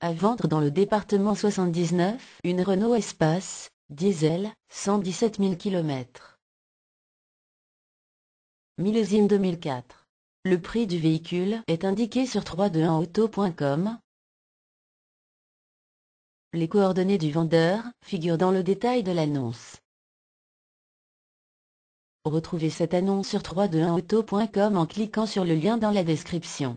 À vendre dans le département 79, une Renault Espace, diesel, 117 000 km. Millésime 2004. Le prix du véhicule est indiqué sur 321auto.com. Les coordonnées du vendeur figurent dans le détail de l'annonce. Retrouvez cette annonce sur 321auto.com en cliquant sur le lien dans la description.